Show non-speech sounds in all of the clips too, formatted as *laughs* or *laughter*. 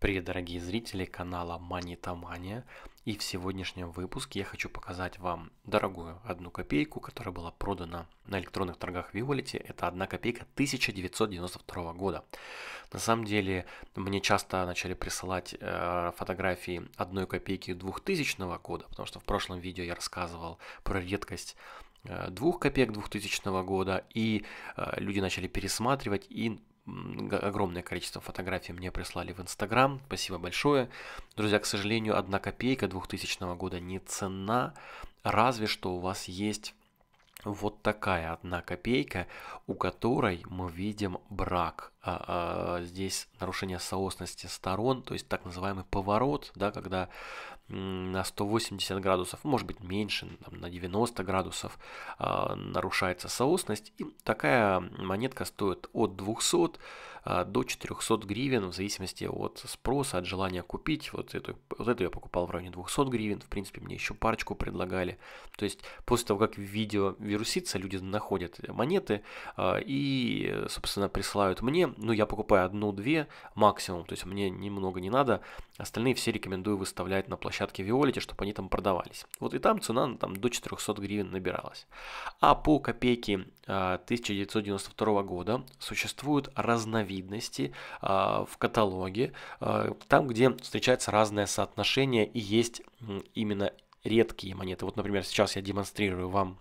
Привет, дорогие зрители канала Манитомания. И в сегодняшнем выпуске я хочу показать вам дорогую одну копейку, которая была продана на электронных торгах Vivality. Это одна копейка 1992 года. На самом деле мне часто начали присылать э, фотографии одной копейки 2000 года, потому что в прошлом видео я рассказывал про редкость э, двух копеек 2000 года, и э, люди начали пересматривать и огромное количество фотографий мне прислали в Инстаграм. Спасибо большое. Друзья, к сожалению, одна копейка 2000 года не цена, разве что у вас есть вот такая одна копейка, у которой мы видим брак а, а, здесь нарушение соосности сторон, то есть так называемый поворот, да, когда на 180 градусов, может быть меньше, там, на 90 градусов а, нарушается соосность. И такая монетка стоит от 200 а, до 400 гривен в зависимости от спроса, от желания купить. Вот эту, вот эту я покупал в районе 200 гривен, в принципе мне еще парочку предлагали. То есть после того, как видео вирусится, люди находят монеты а, и, собственно, присылают мне, ну, я покупаю одну-две максимум, то есть мне немного не надо. Остальные все рекомендую выставлять на площадке Виолити, чтобы они там продавались. Вот и там цена ну, там, до 400 гривен набиралась. А по копейке 1992 а, года существуют разновидности а, в каталоге, а, там, где встречается разное соотношение и есть именно редкие монеты. Вот, например, сейчас я демонстрирую вам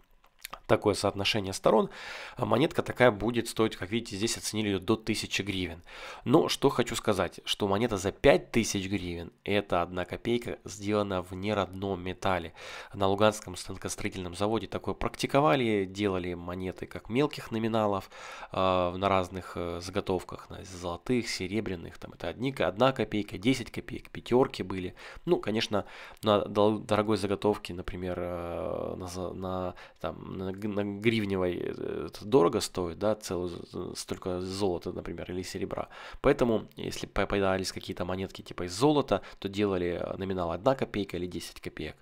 такое соотношение сторон, а монетка такая будет стоить, как видите, здесь оценили ее до 1000 гривен. Но что хочу сказать, что монета за 5000 гривен, это одна копейка, сделана в неродном металле. На Луганском станкостроительном заводе такое практиковали, делали монеты как мелких номиналов а, на разных э, заготовках, на золотых, серебряных, там это одни, одна копейка, 10 копеек, пятерки были. Ну, конечно, на дорогой заготовке, например, э, на, на, там, на на гривневой э, это дорого стоит, да, целую столько золота, например, или серебра. Поэтому, если появлялись какие-то монетки типа из золота, то делали номинал 1 копейка или 10 копеек.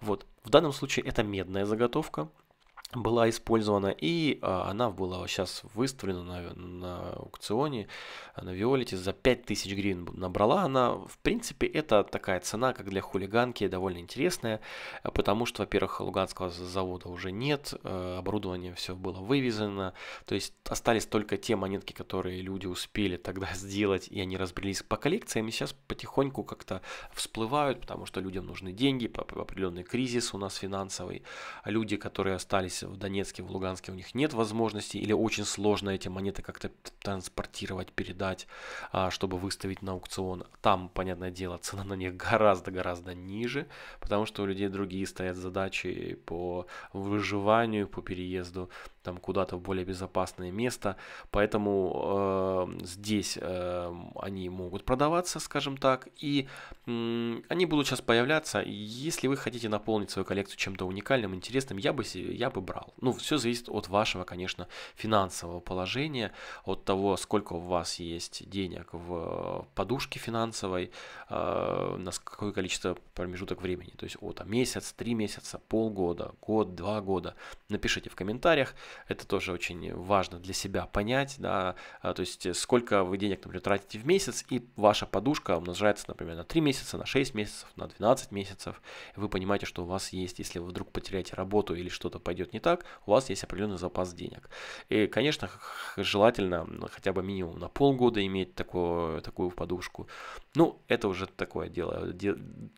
Вот. В данном случае это медная заготовка, была использована, и а, она была сейчас выставлена на, на аукционе, на Виолете, за 5000 гривен набрала она. В принципе, это такая цена, как для хулиганки, довольно интересная, а, потому что, во-первых, Луганского завода уже нет, а, оборудование все было вывезено, то есть остались только те монетки, которые люди успели тогда *laughs* сделать, и они разбрелись по коллекциям, и сейчас потихоньку как-то всплывают, потому что людям нужны деньги, определенный кризис у нас финансовый, люди, которые остались в Донецке, в Луганске у них нет возможности или очень сложно эти монеты как-то транспортировать, передать, а, чтобы выставить на аукцион. Там, понятное дело, цена на них гораздо-гораздо ниже, потому что у людей другие стоят задачи по выживанию, по переезду там куда-то в более безопасное место, поэтому э, здесь э, они могут продаваться, скажем так, и э, они будут сейчас появляться. Если вы хотите наполнить свою коллекцию чем-то уникальным, интересным, я бы я бы брал брал. Ну, все зависит от вашего, конечно, финансового положения, от того, сколько у вас есть денег в э, подушке финансовой, э, на какое количество промежуток времени. То есть, о, там, месяц, три месяца, полгода, год, два года. Напишите в комментариях. Это тоже очень важно для себя понять, да, а, то есть, сколько вы денег, например, тратите в месяц, и ваша подушка умножается, например, на 3 месяца, на 6 месяцев, на 12 месяцев. Вы понимаете, что у вас есть, если вы вдруг потеряете работу или что-то пойдет не так, у вас есть определенный запас денег. И, конечно, желательно хотя бы минимум на полгода иметь такую, такую подушку. Ну, это уже такое дело,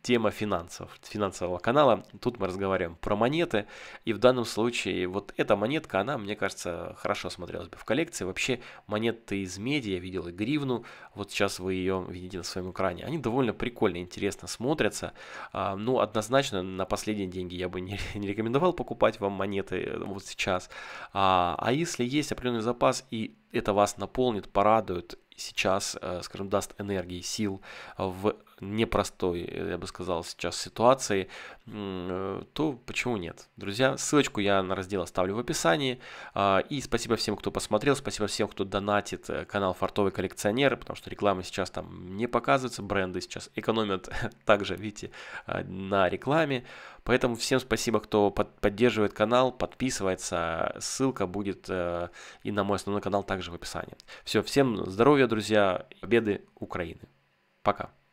тема финансов, финансового канала. Тут мы разговариваем про монеты, и в данном случае вот эта монетка, она, мне кажется, хорошо смотрелась бы в коллекции. Вообще, монеты из меди, я видел и гривну, вот сейчас вы ее видите на своем экране. Они довольно прикольно, интересно смотрятся. А, ну, однозначно, на последние деньги я бы не, *laughs* не рекомендовал покупать вам монеты, это э, вот сейчас. А, а если есть определенный запас, и это вас наполнит, порадует, сейчас, э, скажем, даст энергии, сил в непростой, э, я бы сказал, сейчас ситуации, э, то почему нет? Друзья, ссылочку я на раздел оставлю в описании. А, и спасибо всем, кто посмотрел, спасибо всем, кто донатит э, канал «Фартовый коллекционер», потому что реклама сейчас там не показывается, бренды сейчас экономят *laughs* также, видите, а, на рекламе. Поэтому всем спасибо, кто под, поддерживает канал, подписывается. Ссылка будет э, и на мой основной канал также в описании. Все, всем здоровья, друзья, победы Украины. Пока.